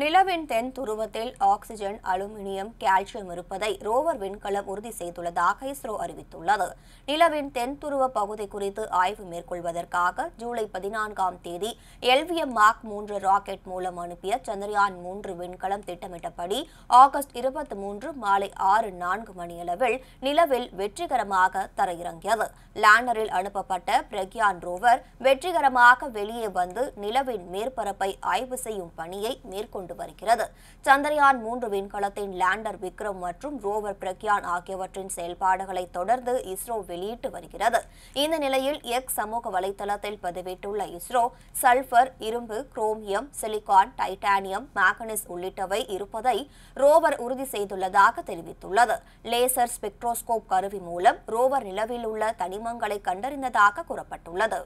நிலவின் தென் துருவத்தில் ஆக்சிஜன் அலுமினியம் கால்சியம் இருப்பதை ரோவர் விண்கலம் உறுதி செய்துள்ளதாக இஸ்ரோ அறிவித்துள்ளது நிலவின் தென் துருவ பகுதி குறித்து ஆய்வு மேற்கொள்வதற்காக ஜூலை பதினான்காம் தேதி எல்விஎம் மார்க் மூன்று ராக்கெட் மூலம் அனுப்பிய சந்திரயான் மூன்று விண்கலம் திட்டமிட்டபடி ஆகஸ்ட் இருபத்தி மூன்று மாலை ஆறு நான்கு மணியளவில் நிலவில் வெற்றிகரமாக தரையிறங்கியது லேண்டரில் அனுப்பப்பட்ட பிரக்யான் ரோவர் வெற்றிகரமாக வெளியே வந்து நிலவின் மேற்பரப்பை ஆய்வு செய்யும் பணியை மேற்கொண்டு கொண்டு வருகிறது சந்திரயான் மூன்று விண்கலத்தின் லேண்டர் விக்ரம் மற்றும் ரோவர் பிரக்யான் ஆகியவற்றின் செயல்பாடுகளை தொடர்ந்து இஸ்ரோ வெளியிட்டு வருகிறது இந்த நிலையில் எக்ஸ் சமூக வலைதளத்தில் பதிவிட்டுள்ள இஸ்ரோ சல்பர் இரும்பு குரோமியம் சிலிகான் டைட்டானியம் மேக்னஸ் உள்ளிட்டவை இருப்பதை ரோவர் உறுதி செய்துள்ளதாக தெரிவித்துள்ளது லேசர் ஸ்பெக்ட்ரோஸ்கோப் கருவி மூலம் ரோவர் நிலவில் உள்ள தனிமங்களை கண்டறிந்ததாக கூறப்பட்டுள்ளது